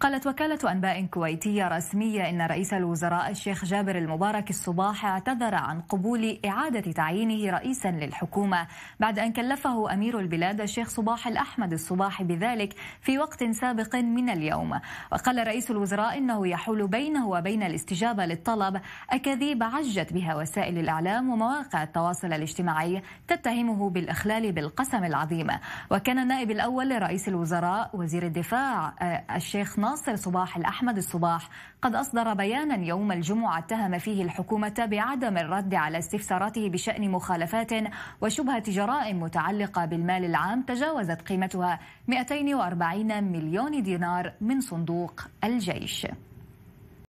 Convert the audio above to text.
قالت وكالة أنباء كويتية رسمية إن رئيس الوزراء الشيخ جابر المبارك الصباح اعتذر عن قبول إعادة تعيينه رئيسا للحكومة بعد أن كلفه أمير البلاد الشيخ صباح الأحمد الصباح بذلك في وقت سابق من اليوم وقال رئيس الوزراء إنه يحول بينه وبين الاستجابة للطلب أكاذيب عجت بها وسائل الإعلام ومواقع التواصل الاجتماعي تتهمه بالإخلال بالقسم العظيم وكان النائب الأول لرئيس الوزراء وزير الدفاع آه، الشيخ ناصر صباح الأحمد الصباح قد أصدر بيانا يوم الجمعة اتهم فيه الحكومة بعدم الرد على استفساراته بشأن مخالفات وشبهة جرائم متعلقة بالمال العام تجاوزت قيمتها 240 مليون دينار من صندوق الجيش